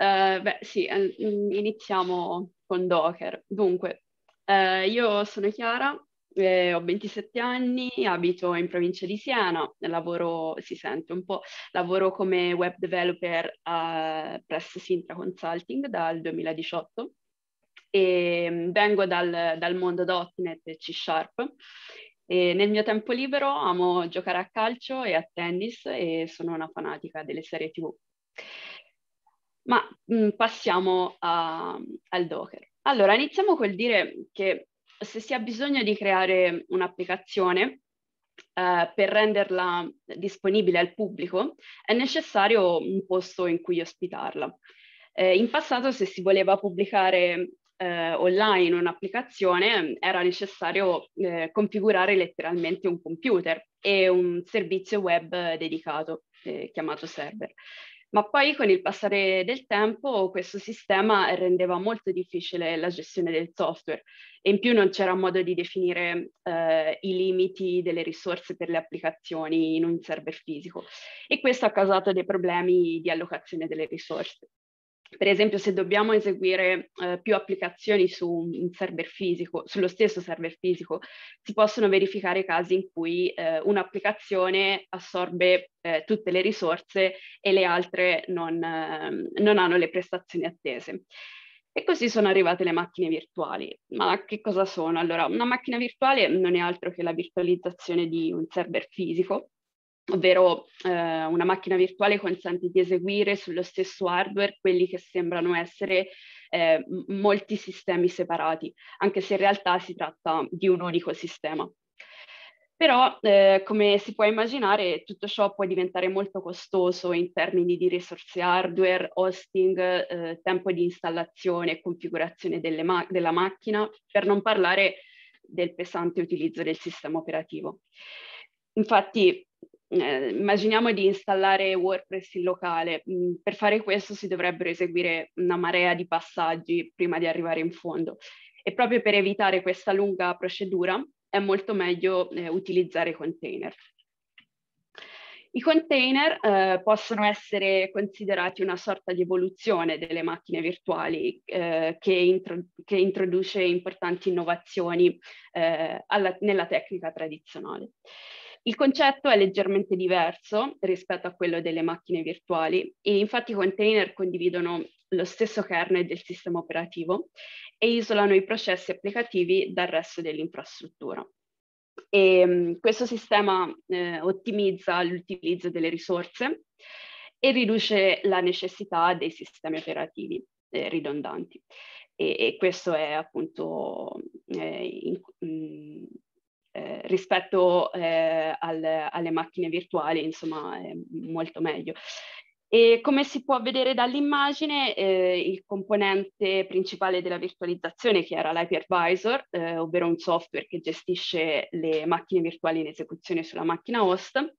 Uh, beh, sì, eh, mm, iniziamo con Docker. Dunque, uh, io sono Chiara, eh, ho 27 anni, abito in provincia di Siena, lavoro, si sente un po', lavoro come web developer uh, presso Sintra Consulting dal 2018 e mm, vengo dal, dal mondo.NET e C Sharp. E nel mio tempo libero amo giocare a calcio e a tennis e sono una fanatica delle serie tv. Ma mh, mm, passiamo a, al Docker. Allora, iniziamo col dire che se si ha bisogno di creare un'applicazione eh, per renderla disponibile al pubblico, è necessario un posto in cui ospitarla. Eh, in passato, se si voleva pubblicare eh, online un'applicazione, era necessario eh, configurare letteralmente un computer e un servizio web dedicato, eh, chiamato server ma poi con il passare del tempo questo sistema rendeva molto difficile la gestione del software e in più non c'era modo di definire eh, i limiti delle risorse per le applicazioni in un server fisico e questo ha causato dei problemi di allocazione delle risorse per esempio, se dobbiamo eseguire eh, più applicazioni su un server fisico, sullo stesso server fisico, si possono verificare casi in cui eh, un'applicazione assorbe eh, tutte le risorse e le altre non, ehm, non hanno le prestazioni attese. E così sono arrivate le macchine virtuali. Ma che cosa sono? Allora, una macchina virtuale non è altro che la virtualizzazione di un server fisico ovvero eh, una macchina virtuale consente di eseguire sullo stesso hardware quelli che sembrano essere eh, molti sistemi separati, anche se in realtà si tratta di un unico sistema. Però, eh, come si può immaginare, tutto ciò può diventare molto costoso in termini di risorse hardware, hosting, eh, tempo di installazione e configurazione ma- della macchina, per non parlare del pesante utilizzo del sistema operativo. Infatti, eh, immaginiamo di installare WordPress in locale. Mm, per fare questo si dovrebbero eseguire una marea di passaggi prima di arrivare in fondo. E proprio per evitare questa lunga procedura è molto meglio eh, utilizzare container. I container eh, possono essere considerati una sorta di evoluzione delle macchine virtuali eh, che, intro che, introduce importanti innovazioni eh, alla, nella tecnica tradizionale. Il concetto è leggermente diverso rispetto a quello delle macchine virtuali e infatti i container condividono lo stesso kernel del sistema operativo e isolano i processi applicativi dal resto dell'infrastruttura. E, ehm, questo sistema eh, ottimizza l'utilizzo delle risorse e riduce la necessità dei sistemi operativi eh, ridondanti. E, e, questo è appunto eh, in, mh, eh, rispetto eh, al, alle macchine virtuali, insomma, è molto meglio. E come si può vedere dall'immagine, eh, il componente principale della virtualizzazione, che era l'hypervisor, eh, ovvero un software che gestisce le macchine virtuali in esecuzione sulla macchina host,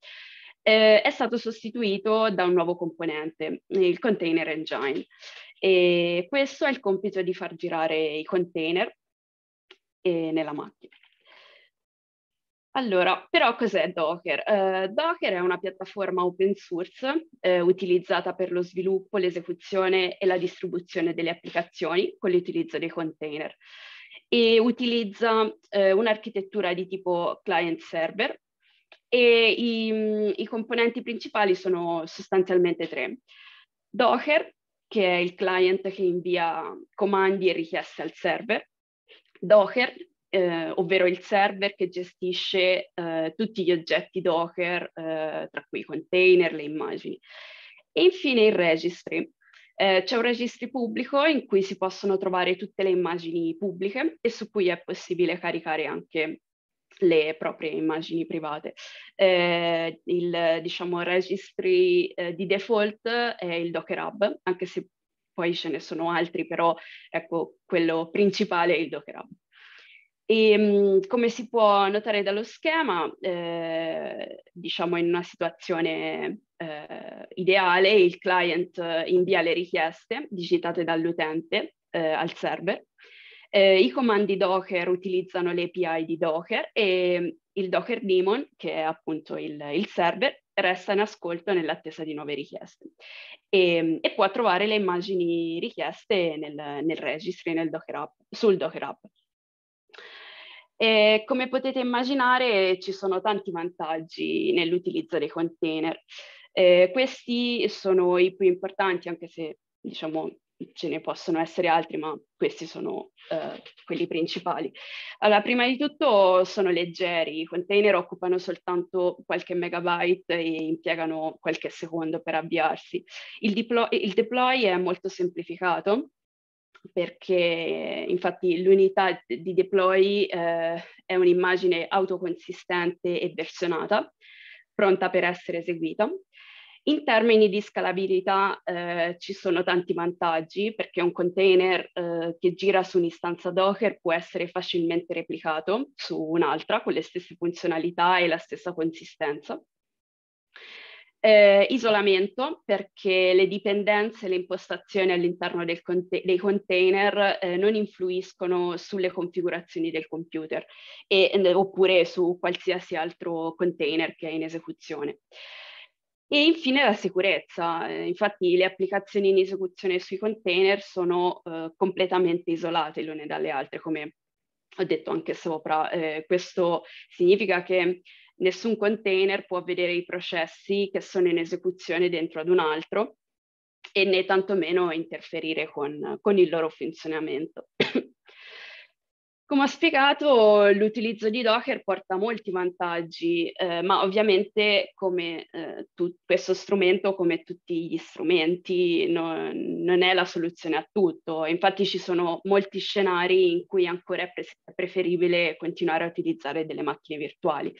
eh, è stato sostituito da un nuovo componente, il container engine. E questo ha il compito di far girare i container eh, nella macchina. Allora, però cos'è Docker? Eh, Docker è una piattaforma open source eh, utilizzata per lo sviluppo, l'esecuzione e la distribuzione delle applicazioni con l'utilizzo dei container e utilizza eh, un'architettura di tipo client-server e i, i componenti principali sono sostanzialmente tre. Docker, che è il client che invia comandi e richieste al server, Docker, eh, ovvero il server che gestisce eh, tutti gli oggetti Docker, eh, tra cui i container, le immagini. E infine il registry. Eh, c'è un registry pubblico in cui si possono trovare tutte le immagini pubbliche e su cui è possibile caricare anche le proprie immagini private. Eh, il diciamo, registry eh, di default è il Docker Hub, anche se poi ce ne sono altri, però ecco, quello principale è il Docker Hub. E mhmm, come si può notare dallo schema, eh, diciamo in una situazione eh, ideale, il client invia le richieste digitate dall'utente eh, al server, eh, i comandi Docker utilizzano l'API di Docker e il Docker daemon, che è appunto il, il server, resta in ascolto nell'attesa di nuove richieste e, ehm, e può trovare le immagini richieste nel, nel registry nel Docker Hub, sul Docker Hub. E come potete immaginare ci sono tanti vantaggi nell'utilizzo dei container. Eh, questi sono i più importanti, anche se diciamo ce ne possono essere altri, ma questi sono eh, quelli principali. Allora, prima di tutto sono leggeri, i container occupano soltanto qualche megabyte e impiegano qualche secondo per avviarsi. Il, deplo- il deploy è molto semplificato perché infatti l'unità di deploy eh, è un'immagine autoconsistente e versionata, pronta per essere eseguita. In termini di scalabilità eh, ci sono tanti vantaggi perché un container eh, che gira su un'istanza Docker può essere facilmente replicato su un'altra con le stesse funzionalità e la stessa consistenza. Eh, isolamento perché le dipendenze e le impostazioni all'interno con- dei container eh, non influiscono sulle configurazioni del computer e, oppure su qualsiasi altro container che è in esecuzione. E infine la sicurezza, eh, infatti le applicazioni in esecuzione sui container sono eh, completamente isolate l'une dalle altre, come ho detto anche sopra. Eh, questo significa che nessun container può vedere i processi che sono in esecuzione dentro ad un altro e né tantomeno interferire con, con il loro funzionamento. Come ho spiegato, l'utilizzo di Docker porta molti vantaggi, eh, ma ovviamente come eh, tu, questo strumento, come tutti gli strumenti, no, non è la soluzione a tutto. Infatti ci sono molti scenari in cui ancora è pre- preferibile continuare a utilizzare delle macchine virtuali.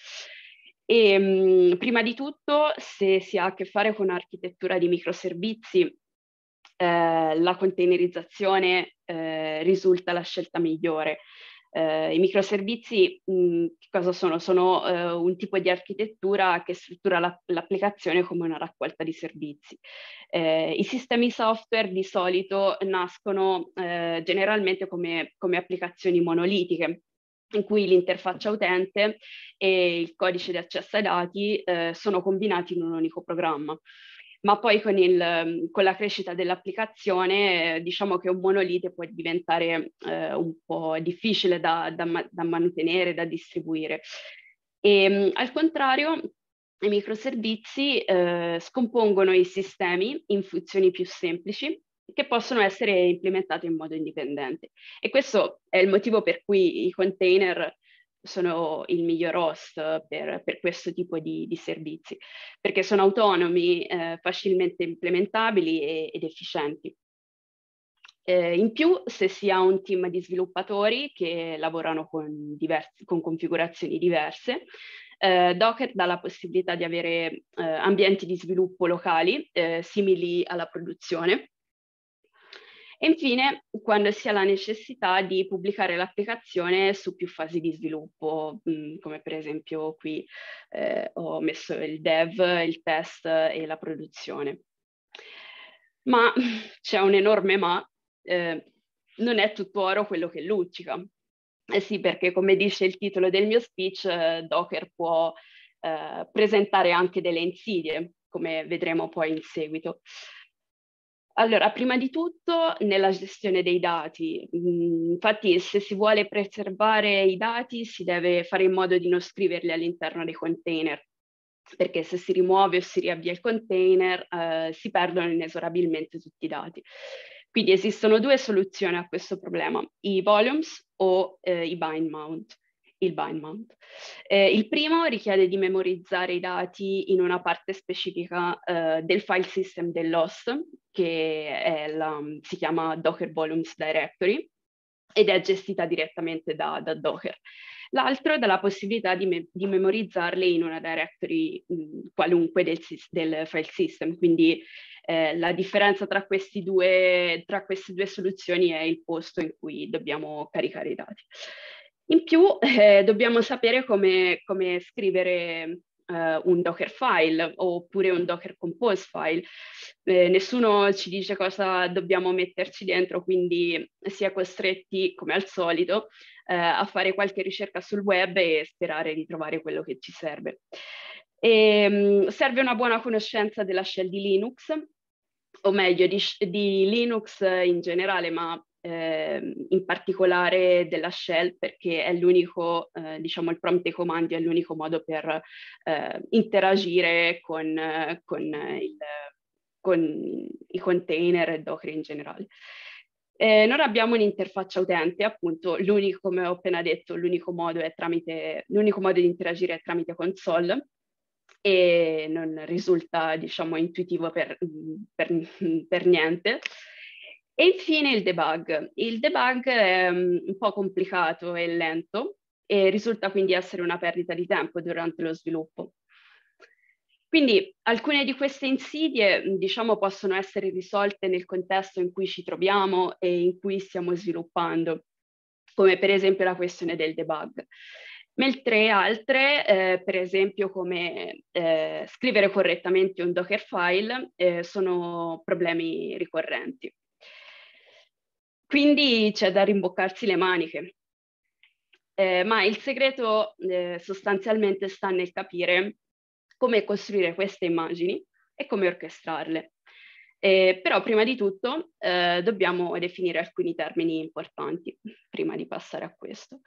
E ehm, mh, prima di tutto, se si ha a che fare con architettura di microservizi, eh, la containerizzazione eh, risulta la scelta migliore. Eh, I microservizi mh, mm, cosa sono? Sono eh, un tipo di architettura che struttura la, l'applicazione come una raccolta di servizi. Eh, I sistemi software di solito nascono eh, generalmente come, come applicazioni monolitiche, in cui l'interfaccia utente e il codice di accesso ai dati eh, sono combinati in un unico programma. Ma poi con, il, con la crescita dell'applicazione eh, diciamo che un monolite può diventare eh, un po' difficile da, da, da mantenere, da distribuire. E, ehm, al contrario, i microservizi eh, scompongono i sistemi in funzioni più semplici che possono essere implementate in modo indipendente. E questo è il motivo per cui i container sono il miglior host per, per questo tipo di, di, servizi, perché sono autonomi, eh, facilmente implementabili e, ed efficienti. Eh, in più, se si ha un team di sviluppatori che lavorano con, diversi, con configurazioni diverse, eh, Docker dà la possibilità di avere eh, ambienti di sviluppo locali eh, simili alla produzione, e infine, quando si ha la necessità di pubblicare l'applicazione su più fasi di sviluppo, mm, come per esempio qui eh, ho messo il dev, il test e la produzione. Ma c'è un enorme ma, eh, non è tutto oro quello che luccica. Eh sì, perché come dice il titolo del mio speech, eh, Docker può eh, presentare anche delle insidie, come vedremo poi in seguito. Allora, prima di tutto nella gestione dei dati. Mm, infatti, se si vuole preservare i dati, si deve fare in modo di non scriverli all'interno dei container, perché se si rimuove o si riavvia il container, eh, si perdono inesorabilmente tutti i dati. Quindi esistono due soluzioni a questo problema, i volumes o eh, i bind mount il Bindmount. Eh, il primo richiede di memorizzare i dati in una parte specifica eh, del file system dell'host, che la, si chiama Docker Volumes Directory ed è gestita direttamente da, da Docker. L'altro dà la possibilità di, me- di, memorizzarle in una directory mh, qualunque del, del, file system, quindi eh, la differenza tra, due, tra, queste due soluzioni è il posto in cui dobbiamo caricare i dati. In più eh, dobbiamo sapere come, come scrivere eh, un Docker file oppure un Docker Compose file. Eh, nessuno ci dice cosa dobbiamo metterci dentro, quindi si è costretti, come al solito, eh, a fare qualche ricerca sul web e sperare di trovare quello che ci serve. E, ehm, serve una buona conoscenza della shell di Linux, o meglio di, di Linux in generale, ma eh, in particolare della shell perché è l'unico, eh, diciamo il prompt dei comandi è l'unico modo per eh, interagire con, con, il, con, i container e Docker in generale. Eh, noi abbiamo un'interfaccia utente, appunto, l'unico, come ho appena detto, l'unico modo, tramite, l'unico modo di interagire è tramite console, e non risulta diciamo intuitivo per, per, per niente e infine il debug. Il debug è mm, un po' complicato e lento e risulta quindi essere una perdita di tempo durante lo sviluppo. Quindi alcune di queste insidie, mm, diciamo, possono essere risolte nel contesto in cui ci troviamo e in cui stiamo sviluppando, come per esempio la questione del debug. Mentre altre, eh, per esempio come eh, scrivere correttamente un Dockerfile, eh, sono problemi ricorrenti. Quindi c'è da rimboccarsi le maniche. Eh, ma il segreto eh, sostanzialmente sta nel capire come costruire queste immagini e come orchestrarle. Eh, però prima di tutto eh, dobbiamo definire alcuni termini importanti prima di passare a questo.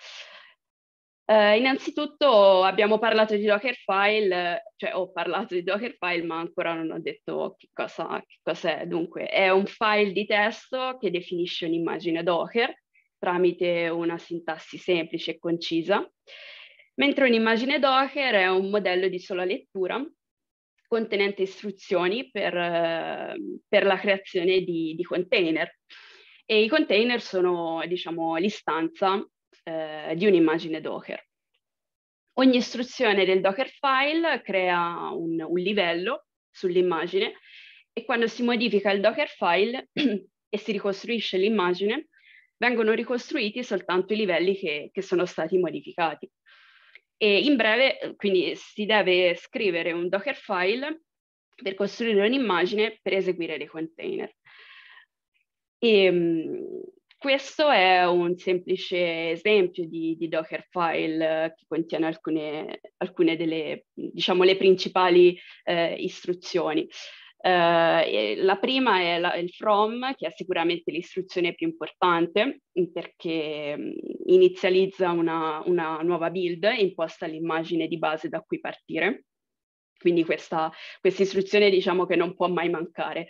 Eh, innanzitutto abbiamo parlato di Dockerfile, cioè ho parlato di Dockerfile ma ancora non ho detto che, cosa, che cos'è. Dunque è un file di testo che definisce un'immagine Docker tramite una sintassi semplice e concisa, mentre un'immagine Docker è un modello di sola lettura contenente istruzioni per, eh, per la creazione di, di, container. E i container sono, diciamo, l'istanza eh, di un'immagine Docker. Ogni istruzione del Docker file crea un, un livello sull'immagine e quando si modifica il Docker file e si ricostruisce l'immagine, vengono ricostruiti soltanto i livelli che, che sono stati modificati. E in breve, quindi, si deve scrivere un Docker file per costruire un'immagine per eseguire dei container. E, ehm, questo è un semplice esempio di, di Dockerfile eh, che contiene alcune, alcune delle, diciamo, le principali eh, istruzioni. Uh, la prima è la, il from, che è sicuramente l'istruzione più importante perché mm, inizializza una, una nuova build e imposta l'immagine di base da cui partire. Quindi questa, questa istruzione diciamo che non può mai mancare.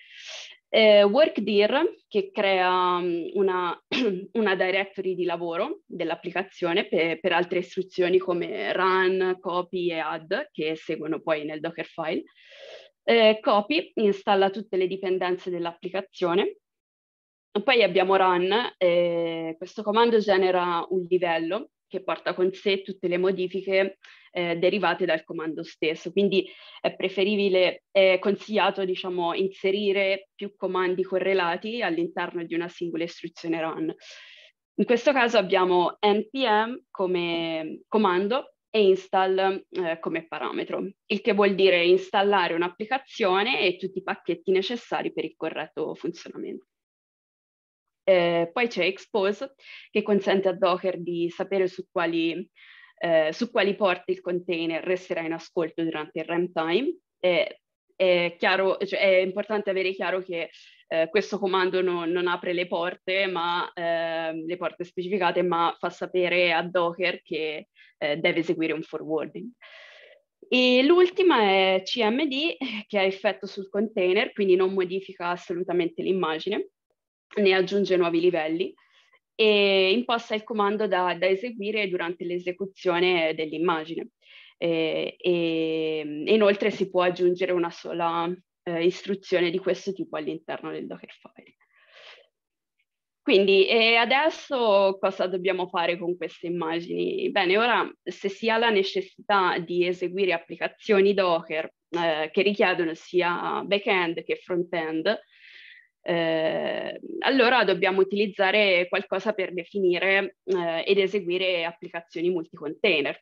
Eh, WorkDir, che crea mm, una, una, directory di lavoro dell'applicazione per, per, altre istruzioni come run, copy e add, che seguono poi nel Dockerfile. Eh, copy installa tutte le dipendenze dell'applicazione. Poi abbiamo run, eh, questo comando genera un livello che porta con sé tutte le modifiche eh, derivate dal comando stesso. Quindi è preferibile, è consigliato diciamo, inserire più comandi correlati all'interno di una singola istruzione run. In questo caso abbiamo npm come comando e install eh, come parametro, il che vuol dire installare un'applicazione e tutti i pacchetti necessari per il corretto funzionamento. Eh, poi c'è Expose che consente a Docker di sapere su quali, eh, su quali porte il container resterà in ascolto durante il runtime. Eh, è, chiaro, cioè è importante avere chiaro che eh, questo comando no, non apre le porte, ma eh, le porte specificate, ma fa sapere a Docker che eh, deve eseguire un forwarding. E l'ultima è CMD che ha effetto sul container, quindi non modifica assolutamente l'immagine ne aggiunge nuovi livelli e imposta il comando da, da eseguire durante l'esecuzione dell'immagine. E, e, inoltre si può aggiungere una sola eh, istruzione di questo tipo all'interno del Dockerfile. Quindi adesso cosa dobbiamo fare con queste immagini? Bene, ora se si ha la necessità di eseguire applicazioni Docker eh, che richiedono sia back-end che front-end, eh, allora dobbiamo utilizzare qualcosa per definire eh, ed eseguire applicazioni multi-container.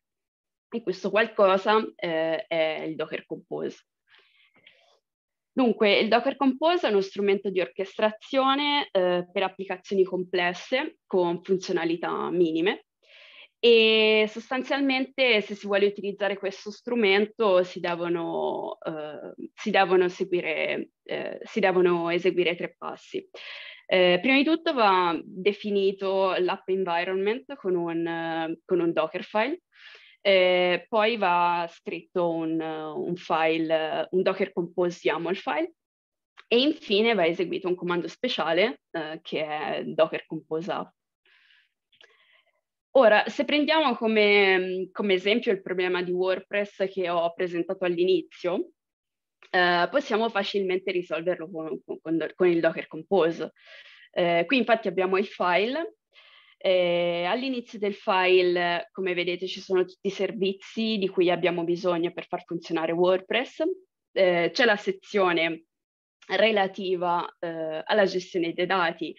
E questo qualcosa eh, è il Docker Compose. Dunque, il Docker Compose è uno strumento di orchestrazione eh, per applicazioni complesse con funzionalità minime e sostanzialmente se si vuole utilizzare questo strumento si devono, eh, si devono, seguire, eh, si devono eseguire tre passi. Eh, prima di tutto va definito l'app environment con un, con un Dockerfile, eh, poi va scritto un, un, file, un Docker Compose YAML file e infine va eseguito un comando speciale eh, che è Docker Compose App Ora, se prendiamo come, mhmm, come esempio il problema di WordPress che ho presentato all'inizio, eh, possiamo facilmente risolverlo con, con, con il Docker Compose. Eh, qui infatti abbiamo il file. Eh, all'inizio del file, come vedete, ci sono tutti i servizi di cui abbiamo bisogno per far funzionare WordPress. Eh, c'è la sezione relativa eh, alla gestione dei dati,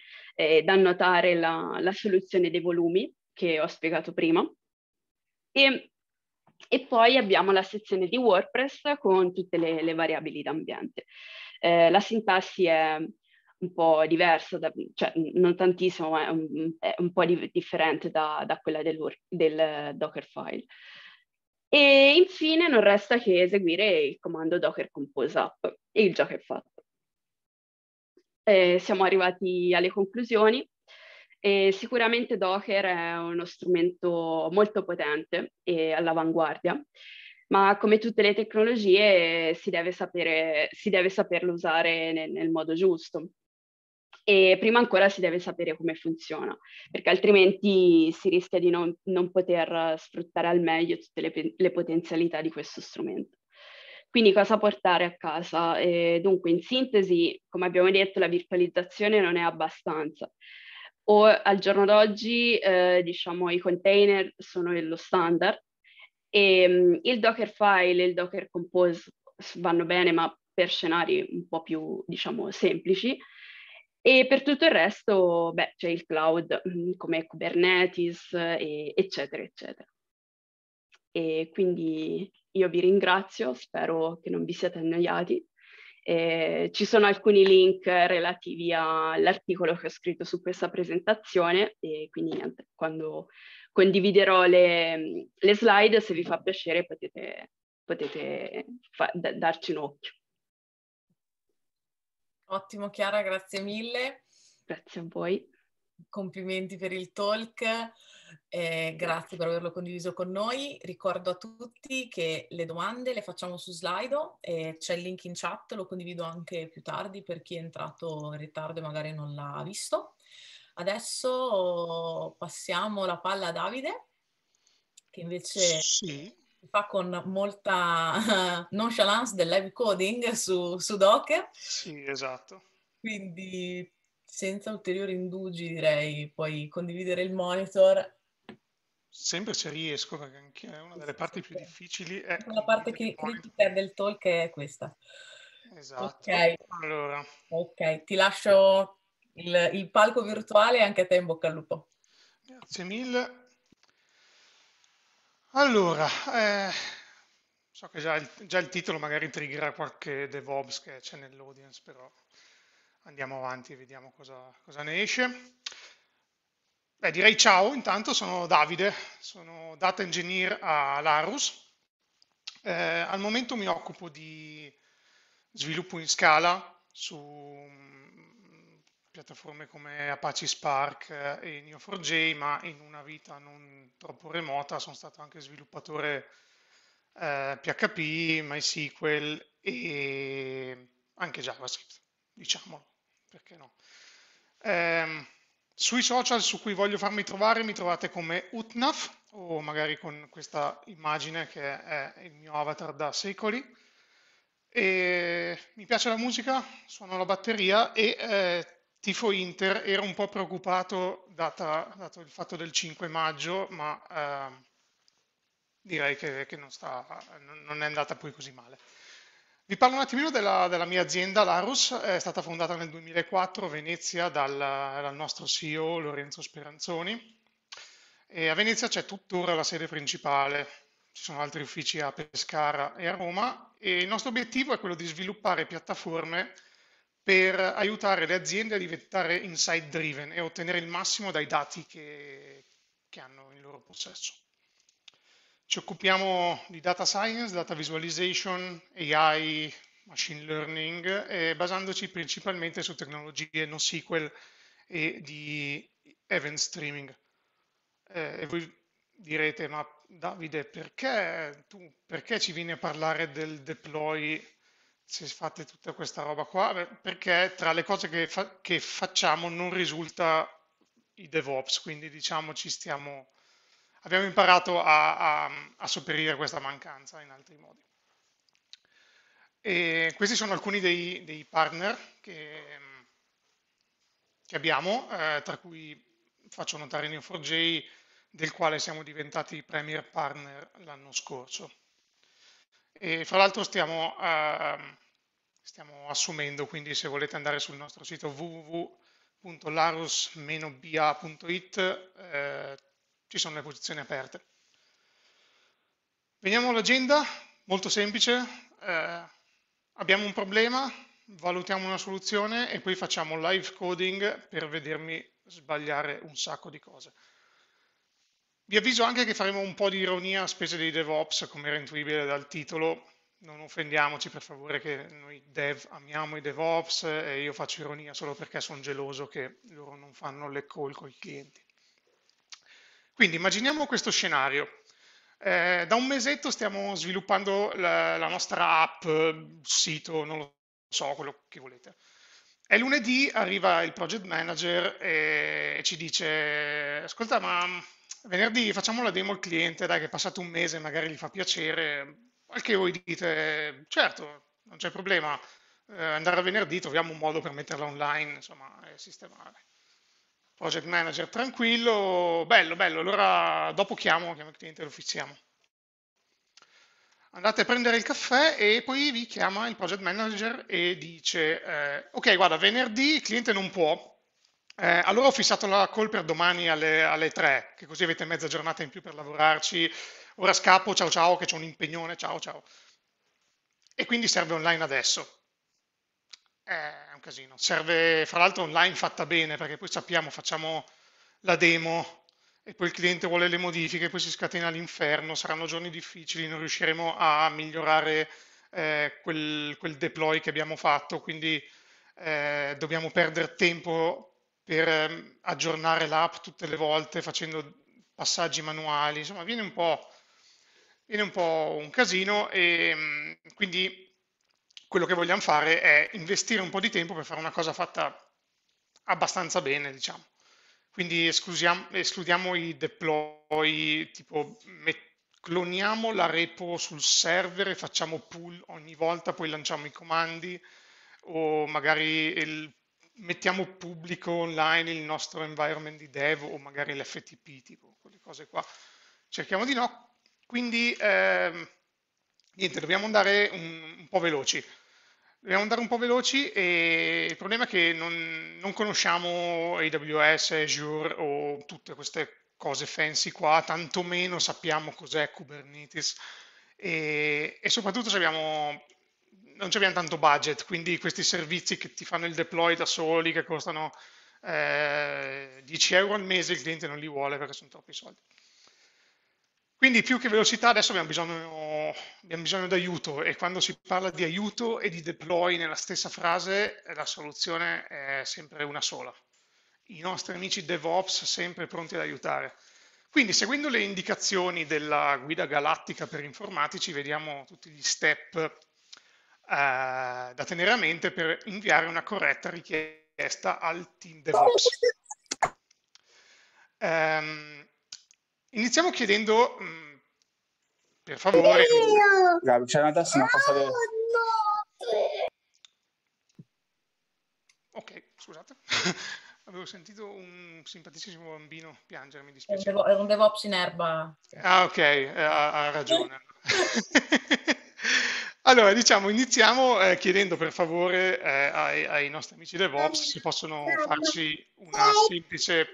da annotare la, la soluzione dei volumi che ho spiegato prima. E, e poi abbiamo la sezione di WordPress con tutte le, le variabili d'ambiente. Eh, la sintassi è un po' diversa, da, cioè non tantissimo, ma è un, è un po' di, differente da, da quella del, del Dockerfile. E infine non resta che eseguire il comando docker compose up e il gioco è fatto. Eh, siamo arrivati alle conclusioni e sicuramente Docker è uno strumento molto potente e all'avanguardia, ma come tutte le tecnologie si deve, sapere, si deve saperlo usare nel, nel modo giusto e prima ancora si deve sapere come funziona, perché altrimenti si rischia di non, non poter sfruttare al meglio tutte le, le, potenzialità di questo strumento. Quindi cosa portare a casa? Eh, dunque, in sintesi, come abbiamo detto, la virtualizzazione non è abbastanza o al giorno d'oggi eh, diciamo, i container sono lo standard e um, il Docker file e il Docker compose vanno bene ma per scenari un po' più diciamo, semplici e per tutto il resto beh, c'è il cloud mm, come Kubernetes e, eccetera eccetera e quindi io vi ringrazio spero che non vi siate annoiati eh, ci sono alcuni link relativi all'articolo che ho scritto su questa presentazione e quindi niente, quando condividerò le, le slide, se vi fa piacere potete, potete darci un occhio. Ottimo Chiara, grazie mille. Grazie a voi. Complimenti per il talk. Eh, grazie per averlo condiviso con noi. Ricordo a tutti che le domande le facciamo su Slido, e c'è il link in chat, lo condivido anche più tardi per chi è entrato in ritardo e magari non l'ha visto. Adesso passiamo la palla a Davide, che invece sì. fa con molta nonchalance del live coding su, su Docker. Sì, esatto. Quindi senza ulteriori indugi direi puoi condividere il monitor sempre se riesco, perché anche una delle parti più difficili è... Eh, la parte che critica del talk è questa. Esatto. Okay. Allora. ok, ti lascio il, il palco virtuale anche a te in bocca al lupo. Grazie mille. Allora, eh, so che già il, già il, titolo magari triggerà qualche DevOps che c'è nell'audience, però andiamo avanti e vediamo cosa, cosa ne esce. Beh, direi ciao, intanto sono Davide, sono data engineer a Larus. Eh, al momento mi occupo di sviluppo in scala su mm, piattaforme come Apache Spark e Neo4j, ma in una vita non troppo remota sono stato anche sviluppatore eh, PHP, MySQL e anche JavaScript, diciamolo, perché no. Eh, sui social su cui voglio farmi trovare mi trovate come Utnaf o magari con questa immagine che è il mio avatar da secoli. E mi piace la musica, suono la batteria e eh, tifo Inter. Ero un po' preoccupato data, dato il fatto del 5 maggio, ma eh, direi che, che non, sta, non è andata poi così male. Vi parlo un attimino della, della, mia azienda, Larus, è stata fondata nel 2004 a Venezia dal, dal nostro CEO Lorenzo Speranzoni e a Venezia c'è tuttora la sede principale, ci sono altri uffici a Pescara e a Roma e il nostro obiettivo è quello di sviluppare piattaforme per aiutare le aziende a diventare insight driven e ottenere il massimo dai dati che, che hanno in loro possesso. Ci occupiamo di data science, data visualization, AI, machine learning, eh, basandoci principalmente su tecnologie NoSQL e di event streaming. Eh, e voi direte, ma Davide, perché tu perché ci vieni a parlare del deploy se fate tutta questa roba qua? Beh, perché tra le cose che, fa che facciamo non risulta i DevOps, quindi diciamo ci stiamo abbiamo imparato a, a, a sopperire questa mancanza in altri modi. E questi sono alcuni dei, dei partner che, che abbiamo, eh, tra cui faccio notare Neo4j, del quale siamo diventati premier partner l'anno scorso. E fra l'altro stiamo, eh, stiamo assumendo, quindi se volete andare sul nostro sito www.larus-ba.it eh, ci sono le posizioni aperte. Veniamo all'agenda, molto semplice, eh, abbiamo un problema, valutiamo una soluzione e poi facciamo live coding per vedermi sbagliare un sacco di cose. Vi avviso anche che faremo un po' di ironia a spese dei DevOps, come era intuibile dal titolo, non offendiamoci per favore che noi dev amiamo i DevOps e io faccio ironia solo perché sono geloso che loro non fanno le call con i clienti. Quindi immaginiamo questo scenario. Eh, da un mesetto stiamo sviluppando la, la, nostra app, sito, non lo so, quello che volete. E lunedì arriva il project manager e, e ci dice, ascolta, ma venerdì facciamo la demo al cliente, dai che è passato un mese, magari gli fa piacere. Al che voi dite, certo, non c'è problema, eh, andare a venerdì troviamo un modo per metterla online, insomma, e sistemare project manager tranquillo, bello, bello, allora dopo chiamo, chiamo il cliente e lo fissiamo. Andate a prendere il caffè e poi vi chiama il project manager e dice, eh, ok guarda, venerdì il cliente non può, eh, allora ho fissato la call per domani alle, alle, 3, che così avete mezza giornata in più per lavorarci. Ora scappo, ciao ciao, che c'è un impegnone, ciao ciao. E quindi serve online adesso. Eh, casino. Serve, fra l'altro, online fatta bene, perché poi sappiamo, facciamo la demo e poi il cliente vuole le modifiche, poi si scatena l'inferno, saranno giorni difficili, non riusciremo a migliorare eh, quel, quel, deploy che abbiamo fatto, quindi eh, dobbiamo perdere tempo per eh, aggiornare l'app tutte le volte facendo passaggi manuali, insomma viene un po', viene un, po un casino e mm, quindi quello che vogliamo fare è investire un po' di tempo per fare una cosa fatta abbastanza bene, diciamo. Quindi escludiamo i deploy, tipo cloniamo la repo sul server e facciamo pull ogni volta, poi lanciamo i comandi o magari il, mettiamo pubblico online il nostro environment di dev o magari l'FTP, tipo quelle cose qua. Cerchiamo di no. Quindi, eh, niente, dobbiamo andare un, un po' veloci. Dobbiamo andare un po' veloci e il problema è che non, non conosciamo AWS, Azure o tutte queste cose fancy qua, tantomeno sappiamo cos'è Kubernetes e, e soprattutto abbiamo, non abbiamo tanto budget, quindi questi servizi che ti fanno il deploy da soli, che costano eh, 10 euro al mese, il cliente non li vuole perché sono troppi soldi. Quindi più che velocità adesso abbiamo bisogno, abbiamo bisogno d'aiuto e quando si parla di aiuto e di deploy nella stessa frase la soluzione è sempre una sola. I nostri amici DevOps sempre pronti ad aiutare. Quindi seguendo le indicazioni della guida galattica per informatici vediamo tutti gli step eh, da tenere a mente per inviare una corretta richiesta al team DevOps. Um, Iniziamo chiedendo, mm, per favore... Gabi, c'è una tassina, passa dove... Ok, scusate. Avevo sentito un simpaticissimo bambino piangere, mi dispiace. È un, DevOps in erba. Ah, ok, eh, ha, ha ragione. allora, diciamo, iniziamo eh, chiedendo per favore eh, ai, ai, nostri amici DevOps se possono farci una semplice...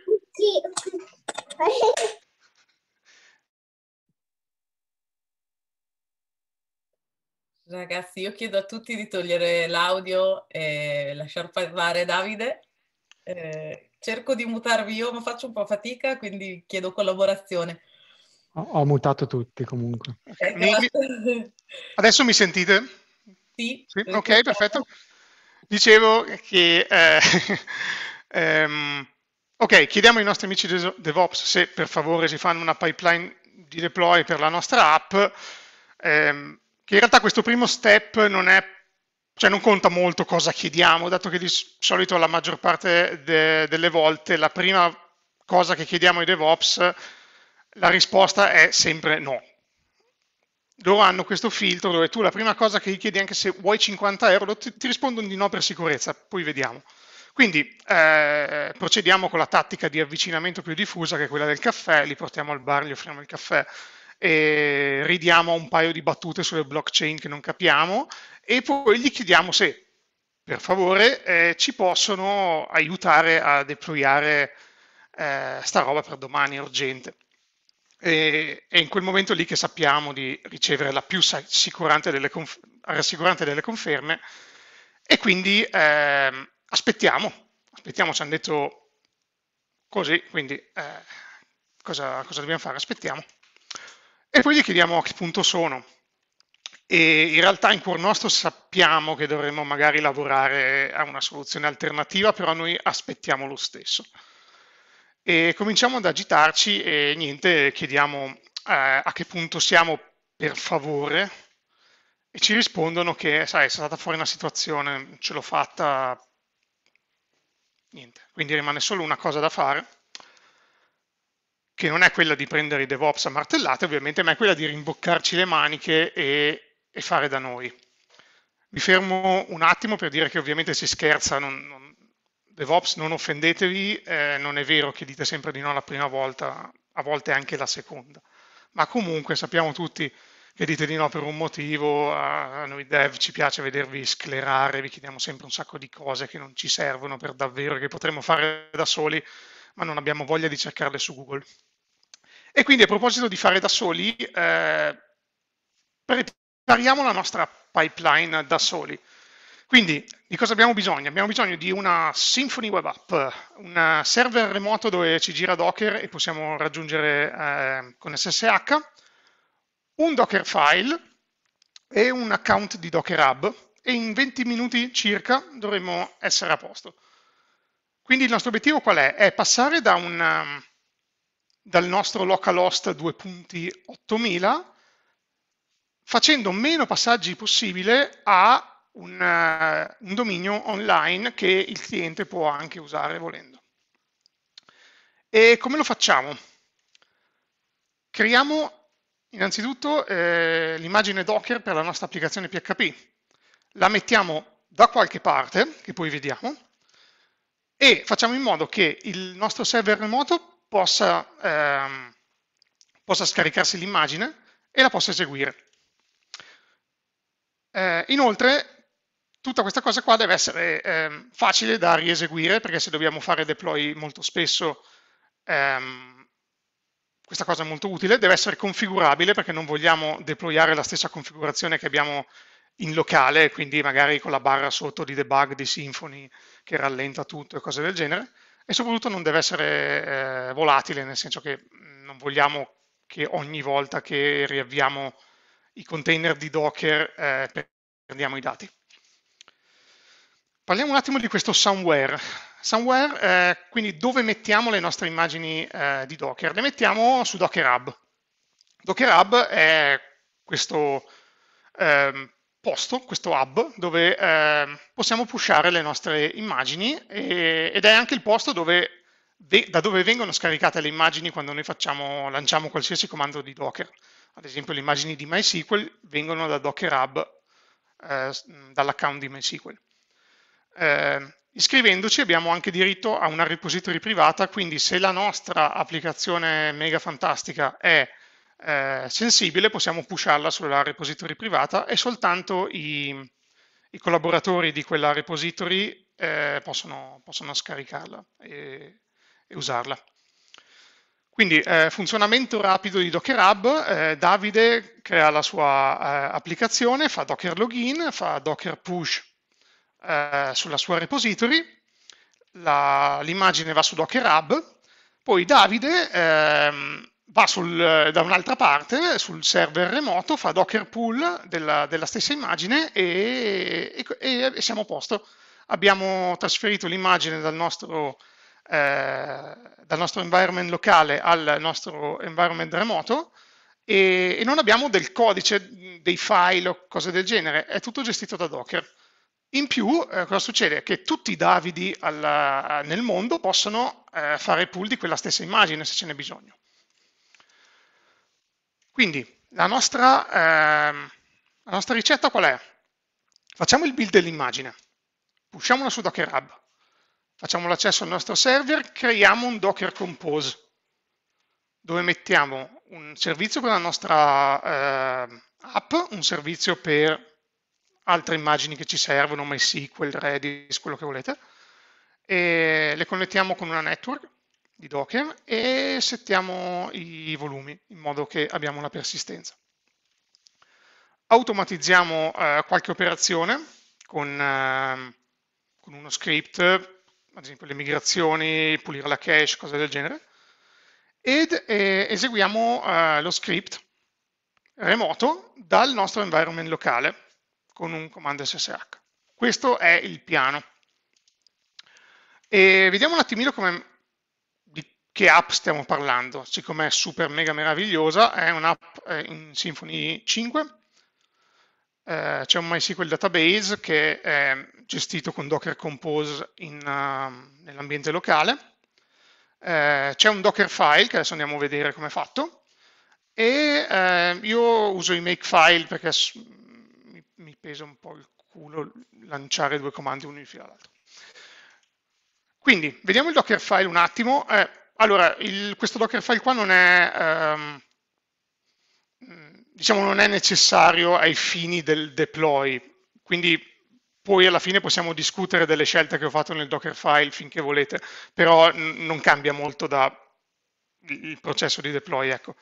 Ragazzi, io chiedo a tutti di togliere l'audio e lasciar parlare Davide. Eh, cerco di mutarvi io, ma faccio un po' fatica, quindi chiedo collaborazione. Ho, ho mutato tutti comunque. Eh, mi, Adesso mi sentite? Sì. sì? Ok, perfetto. Dicevo che... Eh, ehm, ok, chiediamo ai nostri amici DevOps se per favore si fanno una pipeline di deploy per la nostra app. Ehm, che in realtà questo primo step non è cioè non conta molto cosa chiediamo, dato che di solito la maggior parte de delle volte la prima cosa che chiediamo ai DevOps, la risposta è sempre no. Loro hanno questo filtro dove tu la prima cosa che gli chiedi, anche se vuoi 50 euro, ti, ti rispondono di no per sicurezza, poi vediamo. Quindi eh, procediamo con la tattica di avvicinamento più diffusa, che è quella del caffè, li portiamo al bar, gli offriamo il caffè, e ridiamo un paio di battute sulle blockchain che non capiamo e poi gli chiediamo se per favore eh, ci possono aiutare a deployare eh, sta roba per domani, è urgente. E, è in quel momento lì che sappiamo di ricevere la più rassicurante delle, conf rassicurante delle conferme e quindi eh, aspettiamo, aspettiamo, ci hanno detto così, quindi eh, cosa, cosa dobbiamo fare? Aspettiamo. E poi gli chiediamo a che punto sono. E in realtà in cuor nostro sappiamo che dovremmo magari lavorare a una soluzione alternativa, però noi aspettiamo lo stesso. E cominciamo ad agitarci e niente, chiediamo eh, a che punto siamo per favore e ci rispondono che, sai, è stata fuori una situazione, ce l'ho fatta, niente. Quindi rimane solo una cosa da fare che non è quella di prendere i DevOps a martellate ovviamente, ma è quella di rimboccarci le maniche e, e fare da noi. Mi fermo un attimo per dire che ovviamente si scherza, non, non, DevOps non offendetevi, eh, non è vero che dite sempre di no la prima volta, a volte anche la seconda, ma comunque sappiamo tutti che dite di no per un motivo, a noi dev ci piace vedervi sclerare, vi chiediamo sempre un sacco di cose che non ci servono per davvero, che potremmo fare da soli, ma non abbiamo voglia di cercarle su Google. E quindi a proposito di fare da soli, eh, prepariamo la nostra pipeline da soli. Quindi di cosa abbiamo bisogno? Abbiamo bisogno di una Symfony Web App, un server remoto dove ci gira Docker e possiamo raggiungere eh, con SSH, un Docker file e un account di Docker Hub e in 20 minuti circa dovremo essere a posto. Quindi il nostro obiettivo qual è? È passare da un dal nostro localhost 2.8000 facendo meno passaggi possibile a un, uh, un, dominio online che il cliente può anche usare volendo. E come lo facciamo? Creiamo innanzitutto eh, l'immagine Docker per la nostra applicazione PHP. La mettiamo da qualche parte, che poi vediamo, e facciamo in modo che il nostro server remoto possa, ehm, possa scaricarsi l'immagine e la possa eseguire. Eh, inoltre, tutta questa cosa qua deve essere ehm, facile da rieseguire, perché se dobbiamo fare deploy molto spesso, ehm, questa cosa è molto utile, deve essere configurabile, perché non vogliamo deployare la stessa configurazione che abbiamo in locale, quindi magari con la barra sotto di debug di Symfony che rallenta tutto e cose del genere e soprattutto non deve essere eh, volatile, nel senso che non vogliamo che ogni volta che riavviamo i container di Docker eh, perdiamo i dati. Parliamo un attimo di questo somewhere. Somewhere, eh, quindi dove mettiamo le nostre immagini eh, di Docker? Le mettiamo su Docker Hub. Docker Hub è questo eh, posto, questo hub, dove eh, possiamo pushare le nostre immagini e, ed è anche il posto dove, da dove vengono scaricate le immagini quando noi facciamo, lanciamo qualsiasi comando di Docker. Ad esempio le immagini di MySQL vengono da Docker Hub, eh, dall'account di MySQL. Eh, iscrivendoci abbiamo anche diritto a una repository privata, quindi se la nostra applicazione mega fantastica è eh, sensibile possiamo pusharla sulla repository privata e soltanto i, i collaboratori di quella repository eh, possono, possono, scaricarla e, e usarla. Quindi eh, funzionamento rapido di Docker Hub, eh, Davide crea la sua eh, applicazione, fa Docker login, fa Docker push eh, sulla sua repository, l'immagine va su Docker Hub, poi Davide ehm, va sul, eh, da un'altra parte, sul server remoto, fa docker pull della, della stessa immagine e, e, e, siamo a posto. Abbiamo trasferito l'immagine dal nostro, eh, dal nostro environment locale al nostro environment remoto e, e, non abbiamo del codice, dei file o cose del genere, è tutto gestito da Docker. In più, eh, cosa succede? Che tutti i Davidi alla, nel mondo possono eh, fare pull di quella stessa immagine se ce n'è bisogno. Quindi la nostra, ehm, la nostra ricetta qual è? Facciamo il build dell'immagine, usciamola su Docker Hub, facciamo l'accesso al nostro server, creiamo un Docker Compose, dove mettiamo un servizio per la nostra eh, app, un servizio per altre immagini che ci servono, MySQL, Redis, quello che volete, e le connettiamo con una network di Docker e settiamo i volumi in modo che abbiamo una persistenza. Automatizziamo eh, qualche operazione con, eh, con uno script, ad esempio le migrazioni, pulire la cache, cose del genere, ed eh, eseguiamo lo script remoto dal nostro environment locale con un comando SSH. Questo è il piano. E vediamo un attimino come che app stiamo parlando, siccome è super mega meravigliosa, è un'app eh, in Symfony 5, eh, c'è un MySQL database che è gestito con Docker Compose in, ehm, nell'ambiente locale, eh, c'è un Docker file che adesso andiamo a vedere come è fatto, e eh, io uso i Makefile perché mi, pesa un po' il culo lanciare due comandi uno in fila all'altro. Quindi, vediamo il Dockerfile un attimo. Eh, allora, il, questo Dockerfile qua non è, ehm, mm, diciamo, non è necessario ai fini del deploy, quindi poi alla fine possiamo discutere delle scelte che ho fatto nel Dockerfile finché volete, però non cambia molto dal processo di deploy, ecco.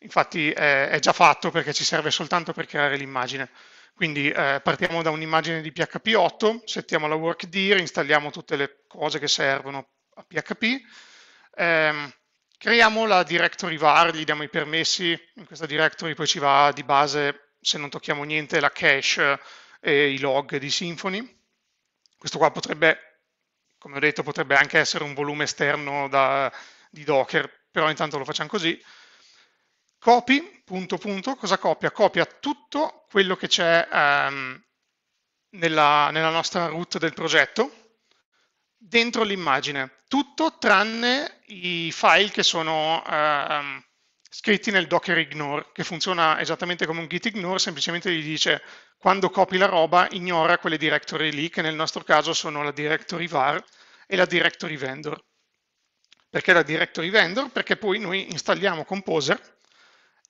Infatti eh, è già fatto perché ci serve soltanto per creare l'immagine. Quindi eh, partiamo da un'immagine di PHP 8, settiamo la work dir, installiamo tutte le cose che servono a PHP, eh, creiamo la directory var, gli diamo i permessi, in questa directory poi ci va di base, se non tocchiamo niente, la cache e i log di Symfony. Questo qua potrebbe, come ho detto, potrebbe anche essere un volume esterno da, di Docker, però intanto lo facciamo così. Copy, punto punto, cosa copia? Copia tutto quello che c'è ehm, nella, nella nostra root del progetto, dentro l'immagine, tutto tranne i file che sono ehm, scritti nel docker ignore, che funziona esattamente come un git ignore, semplicemente gli dice quando copi la roba ignora quelle directory lì, che nel nostro caso sono la directory var e la directory vendor. Perché la directory vendor? Perché poi noi installiamo Composer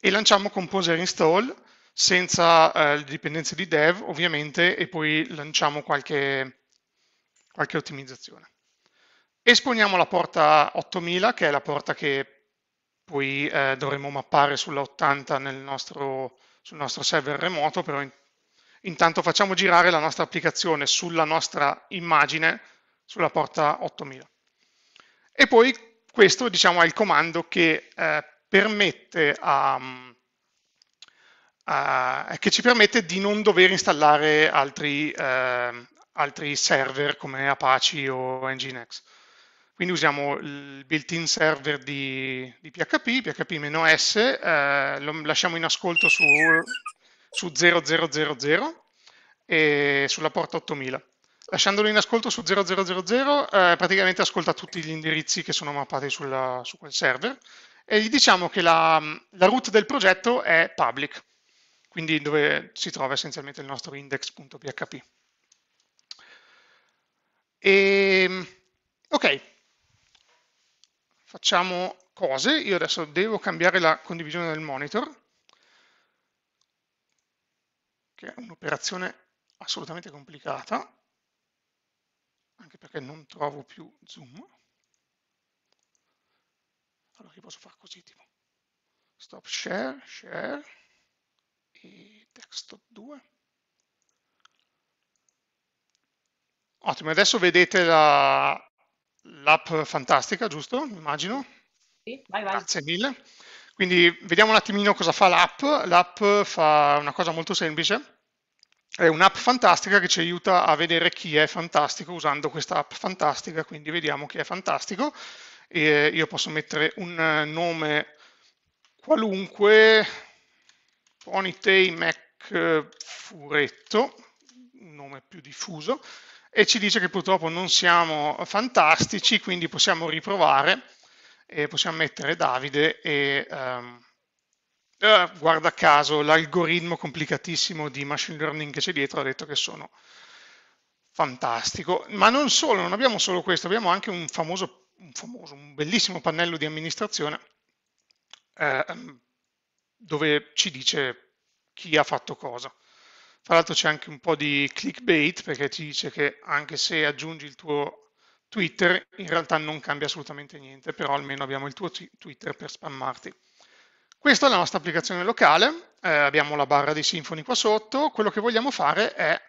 e lanciamo Composer install senza eh, le dipendenze di dev, ovviamente, e poi lanciamo qualche qualche ottimizzazione. Esponiamo la porta 8000, che è la porta che poi eh, dovremo mappare sulla 80 nel nostro, sul nostro server remoto, però in, intanto facciamo girare la nostra applicazione sulla nostra immagine, sulla porta 8000. E poi questo diciamo, è il comando che, eh, permette a, a, che ci permette di non dover installare altri, eh, altri server come Apache o Nginx. Quindi usiamo il built-in server di, di PHP, PHP-S, eh, lo lasciamo in ascolto su, su 0000 e sulla porta 8000. Lasciandolo in ascolto su 0000 eh, praticamente ascolta tutti gli indirizzi che sono mappati sulla, su quel server e gli diciamo che la, la root del progetto è public, quindi dove si trova essenzialmente il nostro index.php. E, ehm, ok, facciamo cose. Io adesso devo cambiare la condivisione del monitor, che è un'operazione assolutamente complicata, anche perché non trovo più zoom. Allora io posso fare così, tipo stop share, share e desktop 2. Ottimo, adesso vedete la, l'app fantastica, giusto? Immagino. Sì, vai, vai. Grazie mille. Quindi vediamo un attimino cosa fa l'app. L'app fa una cosa molto semplice. È un'app fantastica che ci aiuta a vedere chi è fantastico usando questa app fantastica, quindi vediamo chi è fantastico. E io posso mettere un nome qualunque, Ponytail Mac Furetto, un nome più diffuso e ci dice che purtroppo non siamo fantastici, quindi possiamo riprovare e possiamo mettere Davide e um, eh, guarda caso l'algoritmo complicatissimo di machine learning che c'è dietro ha detto che sono fantastico, ma non solo, non abbiamo solo questo, abbiamo anche un famoso, un, famoso, un bellissimo pannello di amministrazione eh, dove ci dice chi ha fatto cosa. Tra l'altro c'è anche un po' di clickbait perché ti dice che anche se aggiungi il tuo Twitter, in realtà non cambia assolutamente niente, però almeno abbiamo il tuo Twitter per spammarti. Questa è la nostra applicazione locale, eh, abbiamo la barra di Symfony qua sotto, quello che vogliamo fare è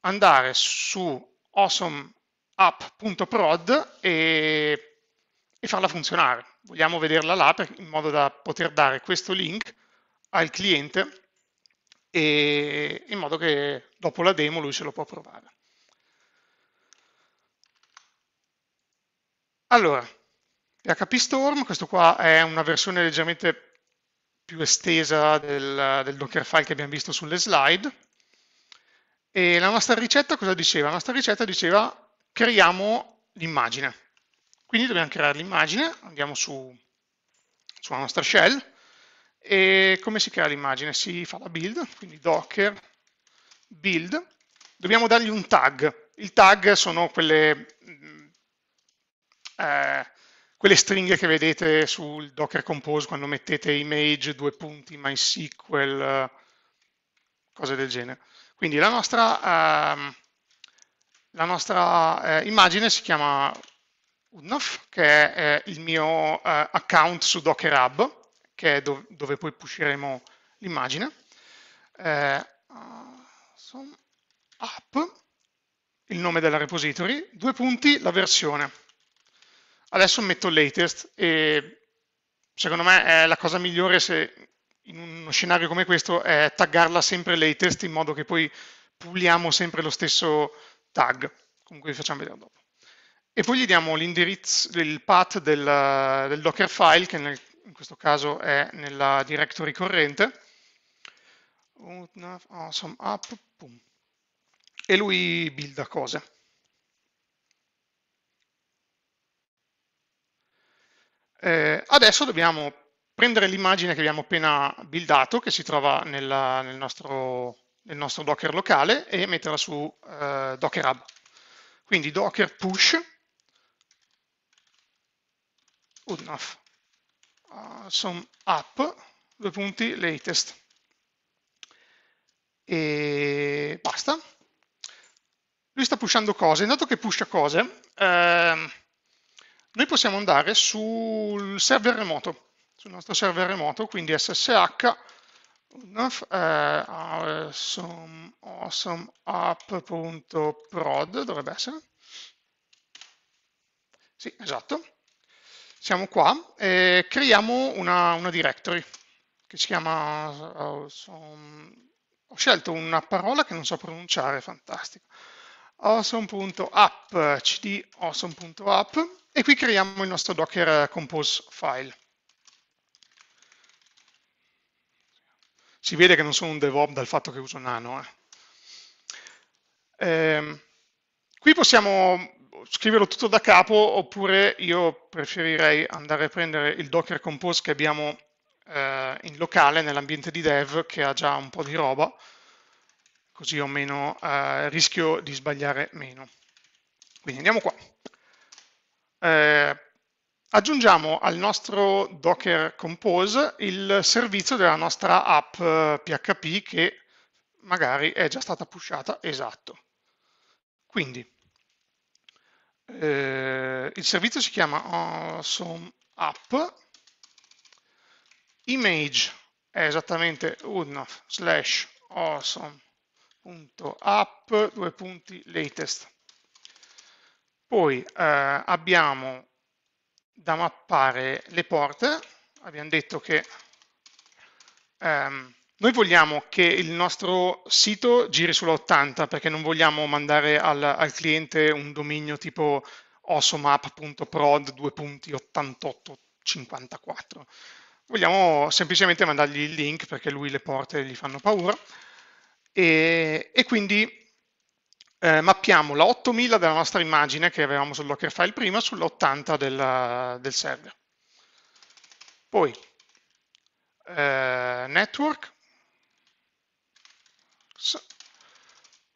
andare su awesomeapp.prod e, e farla funzionare. Vogliamo vederla là per, in modo da poter dare questo link al cliente e in modo che dopo la demo lui se lo può provare. Allora, PHP Storm, questo qua è una versione leggermente più estesa del, del Dockerfile che abbiamo visto sulle slide. E la nostra ricetta cosa diceva? La nostra ricetta diceva creiamo l'immagine. Quindi dobbiamo creare l'immagine, andiamo su, sulla nostra shell, e come si crea l'immagine? Si fa la build, quindi docker build, dobbiamo dargli un tag. Il tag sono quelle, mm, eh, quelle stringhe che vedete sul docker compose quando mettete image, due punti, MySQL, cose del genere. Quindi la nostra, eh, la nostra eh, immagine si chiama Udnaf, che è eh, il mio eh, account su Docker Hub, che è dov dove poi pusheremo l'immagine, eh, app, il nome della repository, due punti, la versione. Adesso metto latest e secondo me è la cosa migliore se in uno scenario come questo è taggarla sempre latest in modo che poi puliamo sempre lo stesso tag, comunque vi facciamo vedere dopo. E poi gli diamo l'indirizzo, il path del, del Dockerfile che nel in questo caso è nella directory corrente, awesome ah, app, pum. e lui builda cose. Eh, adesso dobbiamo prendere l'immagine che abbiamo appena buildato, che si trova nella, nel, nostro, nel, nostro, Docker locale, e metterla su eh, Docker Hub. Quindi docker push good enough uh, ah, some app, due punti, latest. E basta. Lui sta pushando cose, dato che pusha cose, ehm, noi possiamo andare sul server remoto, sul nostro server remoto, quindi ssh enough, eh, awesome, awesome app.prod dovrebbe essere. Sì, esatto siamo qua e creiamo una, una directory che si chiama, ho, oh, ho scelto una parola che non so pronunciare, fantastico, awesome.app, cd awesome.app e qui creiamo il nostro docker compose file. Si vede che non sono un DevOps dal fatto che uso Nano. Eh. Ehm, qui possiamo scriverlo tutto da capo oppure io preferirei andare a prendere il Docker Compose che abbiamo eh, in locale nell'ambiente di dev che ha già un po' di roba, così ho meno eh, rischio di sbagliare meno. Quindi andiamo qua. Eh, aggiungiamo al nostro Docker Compose il servizio della nostra app PHP eh, che magari è già stata pushata, esatto. Quindi eh, il servizio si chiama awesome app image è esattamente uno slash awesome.app due punti latest poi eh, abbiamo da mappare le porte abbiamo detto che ehm, noi vogliamo che il nostro sito giri sulla 80 perché non vogliamo mandare al, al cliente un dominio tipo osomap.prod 2.8854. Vogliamo semplicemente mandargli il link perché lui le porte gli fanno paura e, e quindi eh, mappiamo la 8000 della nostra immagine che avevamo sul Lockerfile prima sull'80 del, del server. Poi eh, network X,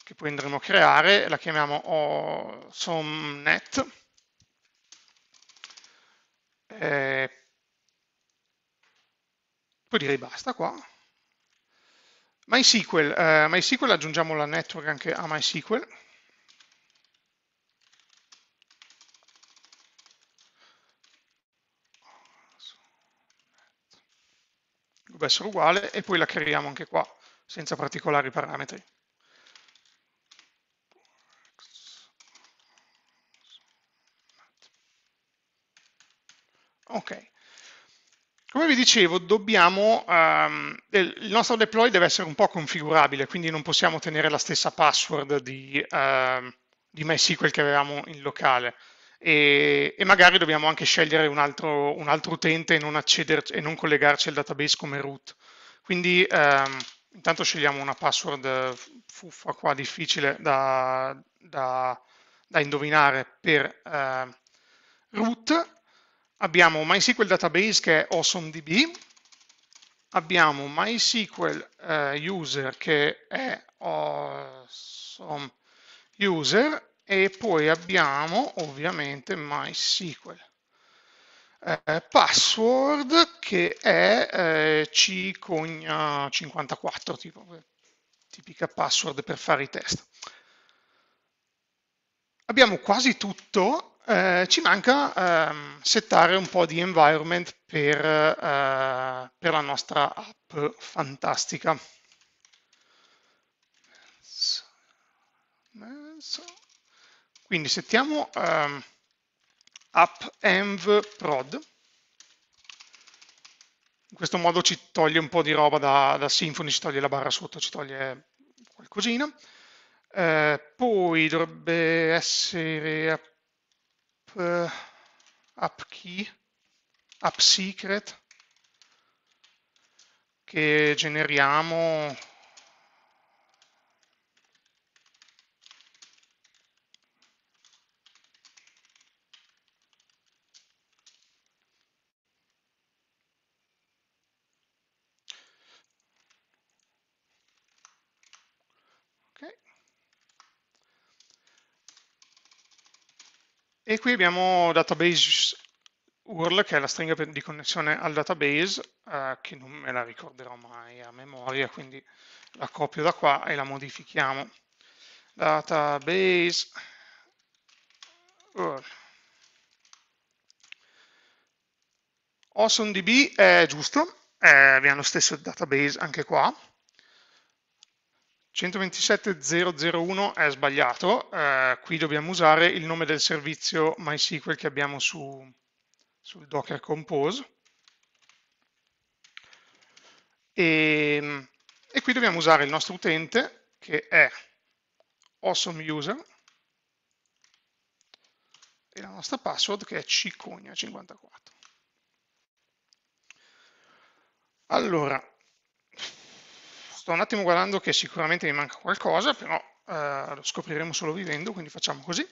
che poi andremo a creare, la chiamiamo somnet. E eh, poi direi basta qua. MySQL, eh, MySQL aggiungiamo la network anche a MySQL. dovrebbe essere uguale e poi la creiamo anche qua senza particolari parametri. Ok. Come vi dicevo, dobbiamo, um, il nostro deploy deve essere un po' configurabile, quindi non possiamo tenere la stessa password di, uh, di MySQL che avevamo in locale. E, e magari dobbiamo anche scegliere un altro, un altro utente e non, e non collegarci al database come root. Quindi um, intanto scegliamo una password fuffa qua difficile da, da, da indovinare per eh, root. Abbiamo MySQL Database che è AwesomeDB, abbiamo MySQL eh, User che è Awesome User e poi abbiamo ovviamente MySQL eh, password che è eh, con 54 eh, tipo, eh, tipica password per fare i test. Abbiamo quasi tutto, eh, ci manca ehm, settare un po' di environment per, eh, per la nostra app fantastica. Quindi settiamo... Um, appenv prod. In questo modo ci toglie un po' di roba da, da Symfony, ci toglie la barra sotto, ci toglie qualcosina. Eh, poi dovrebbe essere app, app key, app secret, che generiamo E qui abbiamo database URL, che è la stringa di connessione al database, eh, che non me la ricorderò mai a memoria, quindi la copio da qua e la modifichiamo. Database URL. AwesomeDB è giusto, eh, abbiamo lo stesso database anche qua, 127.0.0.1 è sbagliato, eh, qui dobbiamo usare il nome del servizio MySQL che abbiamo su, sul Docker Compose e, ehm, e qui dobbiamo usare il nostro utente che è awesome user e la nostra password che è cicogna 54 Allora, Sto un attimo guardando che sicuramente mi manca qualcosa, però eh, lo scopriremo solo vivendo, quindi facciamo così.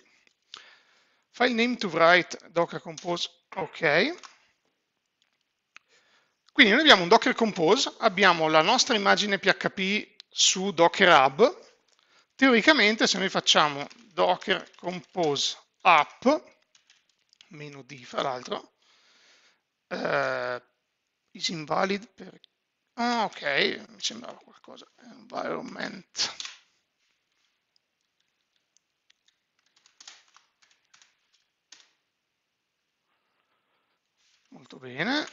File name to write docker compose, ok. Quindi noi abbiamo un docker compose, abbiamo la nostra immagine PHP su docker hub, teoricamente se noi facciamo docker compose app, meno d fra l'altro, eh, is invalid perché Ah, ok, mi sembrava qualcosa. Environment. Molto bene.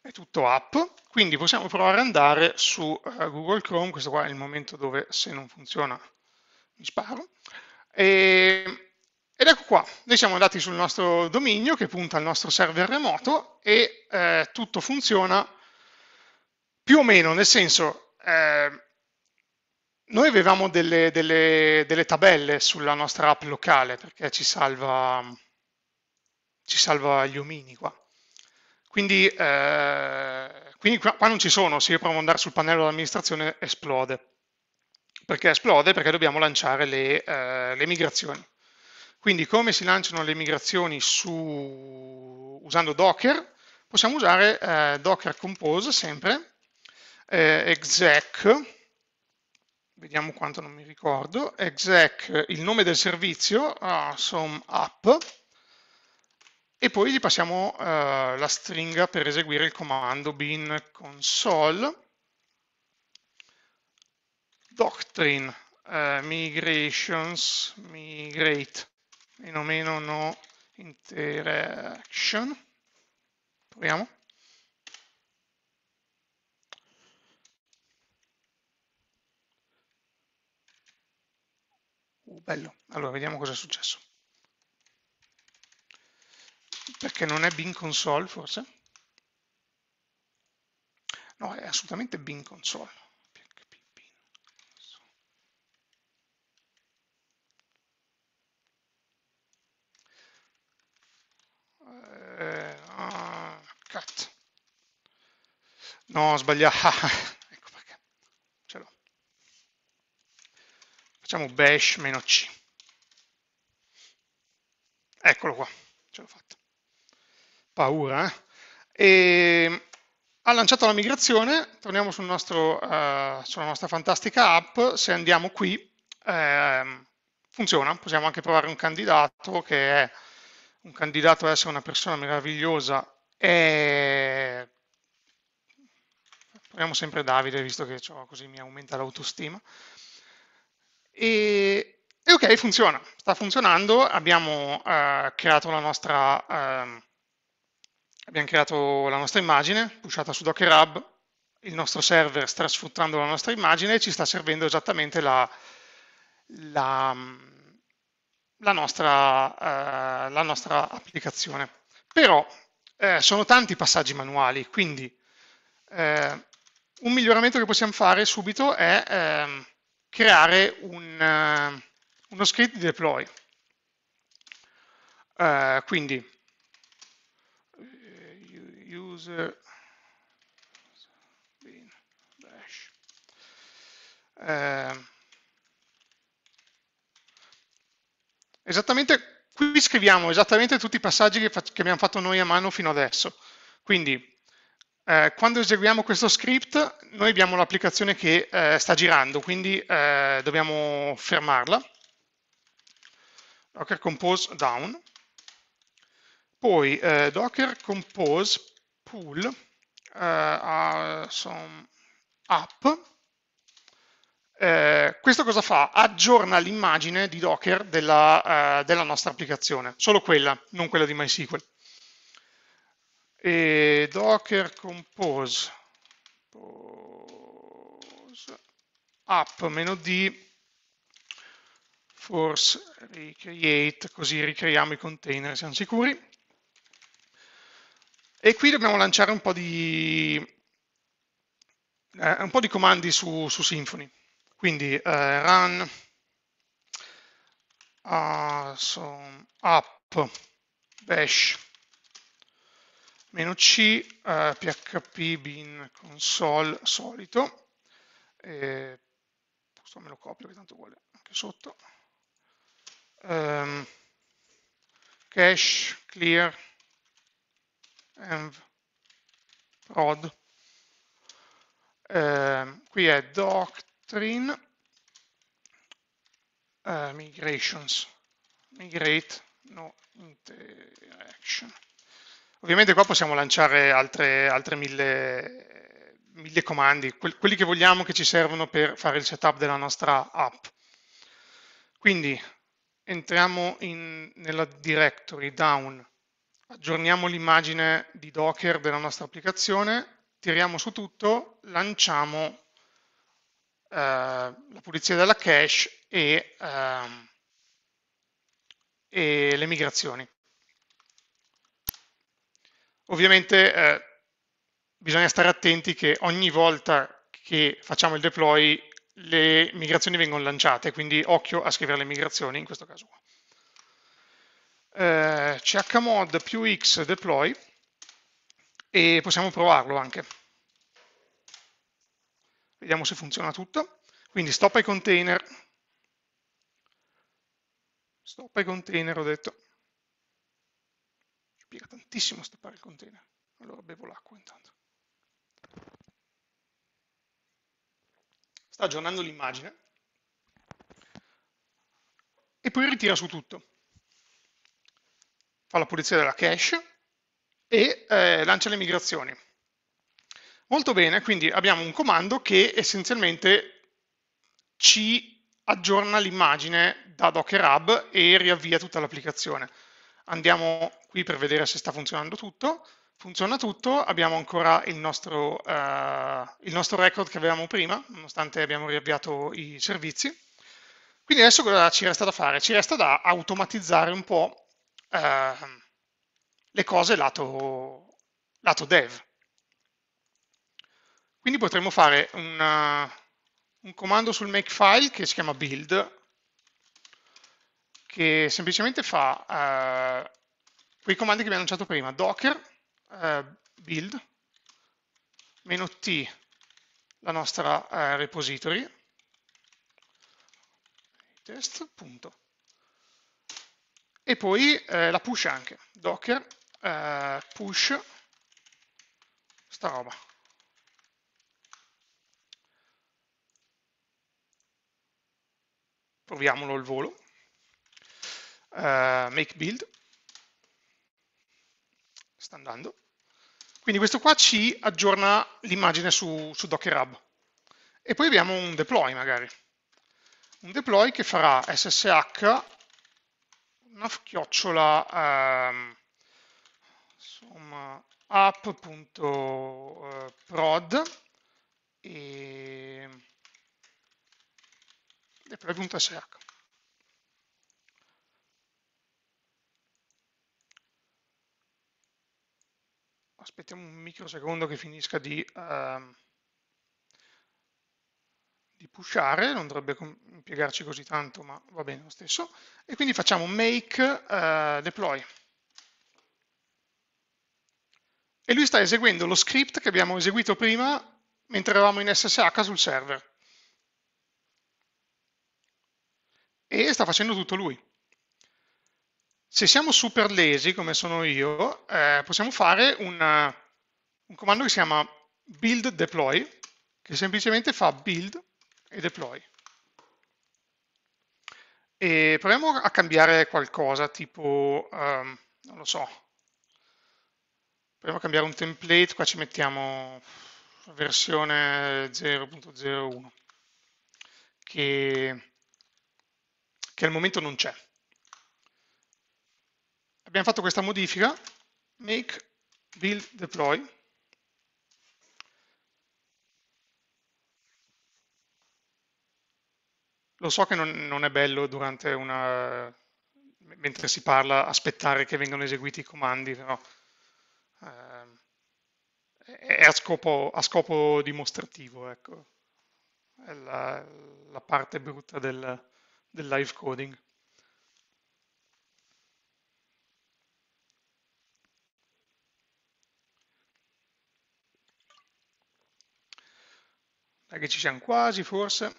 È tutto app, quindi possiamo provare ad andare su eh, Google Chrome, questo qua è il momento dove se non funziona mi sparo, e ed ecco qua, noi siamo andati sul nostro dominio che punta al nostro server remoto e eh, tutto funziona più o meno, nel senso, eh, noi avevamo delle, delle, delle, tabelle sulla nostra app locale perché ci salva, ci salva gli omini qua. Quindi, eh, quindi qua, qua non ci sono, se io provo ad andare sul pannello d'amministrazione esplode. Perché esplode? Perché dobbiamo lanciare le, eh, le migrazioni. Quindi come si lanciano le migrazioni su, usando Docker? Possiamo usare eh, Docker Compose sempre, eh, exec, vediamo quanto non mi ricordo, exec il nome del servizio, awesome app, e poi gli passiamo eh, la stringa per eseguire il comando bin console doctrine eh, migrations migrate meno meno no interaction. Proviamo. Uh, bello. Allora, vediamo cosa è successo. Perché non è Bin console, forse? No, è assolutamente Bin console. Cazzo. No, ho sbagliato. ecco perché. Ce l'ho. Facciamo bash-c. meno Eccolo qua. Ce l'ho fatta. Paura, eh? E ehm, ha lanciato la migrazione, torniamo sul nostro, uh, sulla nostra fantastica app, se andiamo qui eh, funziona, possiamo anche provare un candidato che è un candidato ad essere una persona meravigliosa e... Proviamo sempre Davide, visto che così mi aumenta l'autostima. E... e, ok, funziona, sta funzionando, abbiamo eh, creato la nostra... Eh, abbiamo creato la nostra immagine, pushata su Docker Hub, il nostro server sta sfruttando la nostra immagine e ci sta servendo esattamente la, la, la, nostra, eh, la nostra, applicazione. Però eh, sono tanti i passaggi manuali, quindi eh, un miglioramento che possiamo fare subito è eh, creare un, uh, uno script di deploy. Uh, quindi eh, user bin bash. Uh, esattamente qui scriviamo esattamente tutti i passaggi che, che, abbiamo fatto noi a mano fino adesso. Quindi, eh, quando eseguiamo questo script, noi abbiamo l'applicazione che eh, sta girando, quindi eh, dobbiamo fermarla. Docker compose down. Poi eh, docker compose pull eh, a some app eh, questo cosa fa? Aggiorna l'immagine di Docker della, eh, della, nostra applicazione, solo quella, non quella di MySQL. E Docker compose, compose app-d force recreate, così ricreiamo i container, siamo sicuri. E qui dobbiamo lanciare un po' di, eh, un po di comandi su, su Symfony. Quindi eh, run awesome app bash meno c eh, php bin console solito e questo me lo copio che tanto vuole anche sotto um, cache clear env prod eh, qui è doc trin uh, eh, migrations migrate no interaction ovviamente qua possiamo lanciare altre, altre mille, mille, comandi quelli che vogliamo che ci servono per fare il setup della nostra app quindi entriamo in, nella directory down aggiorniamo l'immagine di docker della nostra applicazione tiriamo su tutto lanciamo eh, la pulizia della cache e, ehm, e le migrazioni. Ovviamente eh, bisogna stare attenti che ogni volta che facciamo il deploy le migrazioni vengono lanciate, quindi occhio a scrivere le migrazioni in questo caso. Eh, chmod più x deploy e possiamo provarlo anche. Vediamo se funziona tutto. Quindi stop ai container. Stop ai container, ho detto. Ci piega tantissimo stoppare il container. Allora bevo l'acqua intanto. Sta aggiornando l'immagine. E poi ritira su tutto. Fa la pulizia della cache e eh, lancia le migrazioni. Molto bene, quindi abbiamo un comando che essenzialmente ci aggiorna l'immagine da Docker Hub e riavvia tutta l'applicazione. Andiamo qui per vedere se sta funzionando tutto. Funziona tutto, abbiamo ancora il nostro, eh, il nostro record che avevamo prima, nonostante abbiamo riavviato i servizi. Quindi adesso cosa ci resta da fare? Ci resta da automatizzare un po' eh, le cose lato, lato dev. Quindi potremmo fare una, eh, un comando sul makefile che si chiama build, che semplicemente fa eh, quei comandi che abbiamo ho annunciato prima, docker eh, build, meno t la nostra eh, repository, test, punto. E poi eh, la push anche, docker eh, push sta roba. proviamolo al volo, uh, make build, sta andando. Quindi questo qua ci aggiorna l'immagine su, su Docker Hub. E poi abbiamo un deploy magari. Un deploy che farà ssh una chiocciola um, insomma, app.prod eh, e e poi punta Aspettiamo un microsecondo che finisca di, uh, di pushare, non dovrebbe impiegarci così tanto, ma va bene lo stesso. E quindi facciamo make uh, deploy. E lui sta eseguendo lo script che abbiamo eseguito prima mentre eravamo in SSH sul server. e sta facendo tutto lui. Se siamo super lesi, come sono io, eh, possiamo fare una, eh, un comando che si chiama build deploy, che semplicemente fa build e deploy. E proviamo a cambiare qualcosa, tipo, um, non lo so, proviamo a cambiare un template, qua ci mettiamo versione 0.01, che che al momento non c'è. Abbiamo fatto questa modifica, make build deploy, Lo so che non, non è bello durante una, mentre si parla aspettare che vengano eseguiti i comandi, però no? eh, è a scopo, a scopo, dimostrativo, ecco. È la, la parte brutta del, del live coding. Dai che ci siamo quasi forse.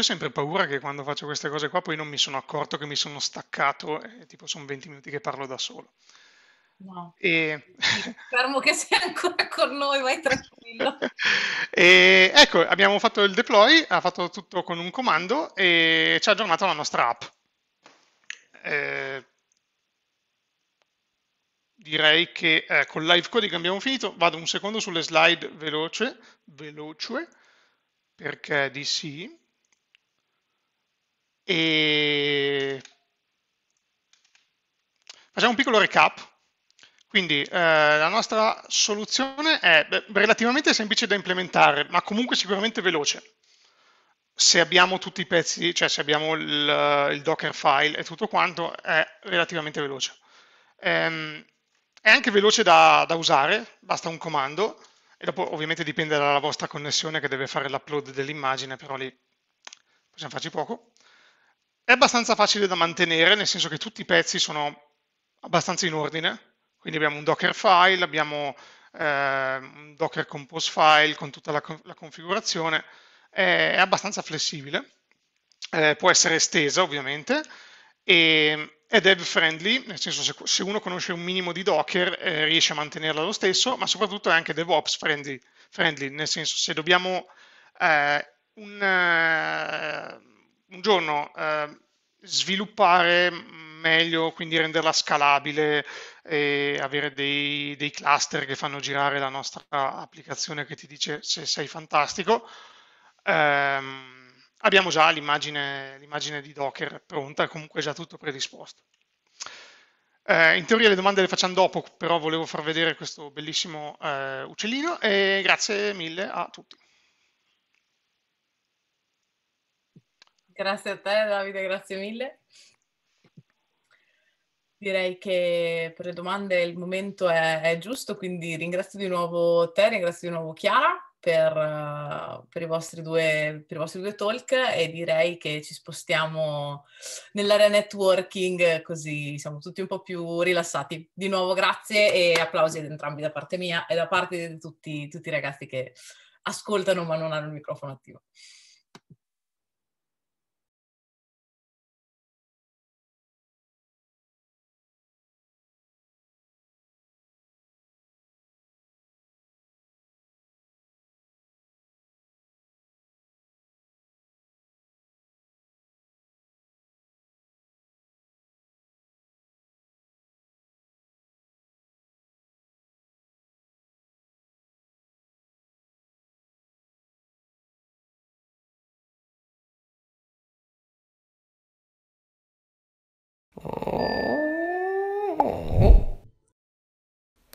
Io ho sempre paura che quando faccio queste cose qua poi non mi sono accorto che mi sono staccato e tipo sono 20 minuti che parlo da solo. No. E... Fermo che sei ancora con noi, vai tranquillo. e, ecco, abbiamo fatto il deploy, ha fatto tutto con un comando e ci ha aggiornato la nostra app. Eh, direi che eh, con live coding abbiamo finito. Vado un secondo sulle slide veloce, veloce perché di sì. E facciamo un piccolo recap. Quindi eh, la nostra soluzione è beh, relativamente semplice da implementare, ma comunque sicuramente veloce. Se abbiamo tutti i pezzi, cioè se abbiamo il, il file e tutto quanto, è relativamente veloce. Ehm, è anche veloce da, da usare, basta un comando, e dopo ovviamente dipende dalla vostra connessione che deve fare l'upload dell'immagine, però lì possiamo farci poco. È abbastanza facile da mantenere, nel senso che tutti i pezzi sono abbastanza in ordine, quindi abbiamo un Docker file, abbiamo eh, un Docker compose file con tutta la, la configurazione, è, è, abbastanza flessibile, eh, può essere estesa ovviamente, e, è dev friendly, nel senso se, se uno conosce un minimo di Docker eh, riesce a mantenerla lo stesso, ma soprattutto è anche DevOps friendly, friendly nel senso se dobbiamo eh, un eh, un giorno eh, sviluppare meglio, quindi renderla scalabile e avere dei, dei, cluster che fanno girare la nostra applicazione che ti dice se sei fantastico. Eh, abbiamo già l'immagine, di Docker pronta, è comunque già tutto predisposto. Eh, in teoria le domande le facciamo dopo, però volevo far vedere questo bellissimo eh, uccellino e grazie mille a tutti. Grazie a te Davide, grazie mille. Direi che per le domande il momento è, è giusto, quindi ringrazio di nuovo te, ringrazio di nuovo Chiara per, eh, per, i, vostri due, per i vostri due talk e direi che ci spostiamo nell'area networking così siamo tutti un po' più rilassati. Di nuovo grazie e applausi ad entrambi da parte mia e da parte di tutti, tutti i ragazzi che ascoltano ma non hanno il microfono attivo.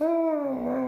Mm-hmm.